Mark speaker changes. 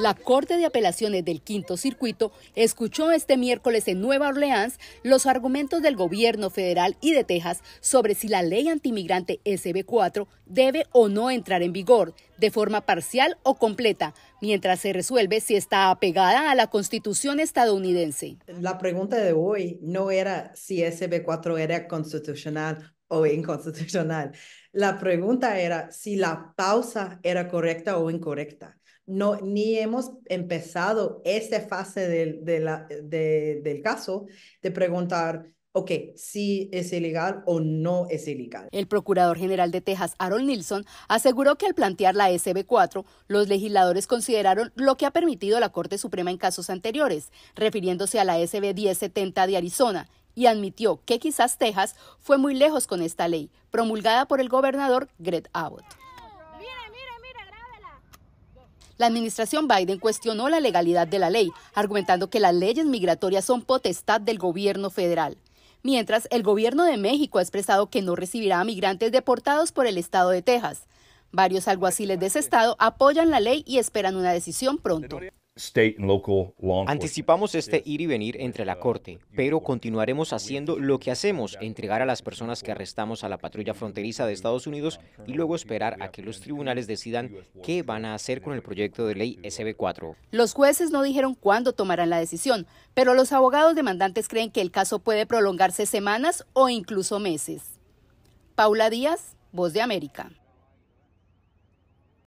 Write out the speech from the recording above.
Speaker 1: La Corte de Apelaciones del Quinto Circuito escuchó este miércoles en Nueva Orleans los argumentos del gobierno federal y de Texas sobre si la ley antimigrante SB4 debe o no entrar en vigor, de forma parcial o completa, mientras se resuelve si está apegada a la Constitución estadounidense.
Speaker 2: La pregunta de hoy no era si SB4 era constitucional o inconstitucional. La pregunta era si la pausa era correcta o incorrecta. No, ni hemos empezado esa fase del caso de preguntar ok, si es ilegal o no es ilegal.
Speaker 1: El procurador general de Texas, Aaron Nilsson, aseguró que al plantear la SB4, los legisladores consideraron lo que ha permitido la Corte Suprema en casos anteriores, refiriéndose a la SB 1070 de Arizona, y admitió que quizás Texas fue muy lejos con esta ley, promulgada por el gobernador Greg Abbott. La administración Biden cuestionó la legalidad de la ley, argumentando que las leyes migratorias son potestad del gobierno federal mientras el gobierno de México ha expresado que no recibirá a migrantes deportados por el estado de Texas. Varios alguaciles de ese estado apoyan la ley y esperan una decisión pronto.
Speaker 3: Anticipamos este ir y venir entre la uh, Corte, pero continuaremos haciendo lo que hacemos, entregar a las personas que arrestamos a la patrulla fronteriza de Estados Unidos y luego esperar a que los tribunales decidan qué van a hacer con el proyecto de ley SB4.
Speaker 1: Los jueces no dijeron cuándo tomarán la decisión, pero los abogados demandantes creen que el caso puede prolongarse semanas o incluso meses. Paula Díaz, Voz de América.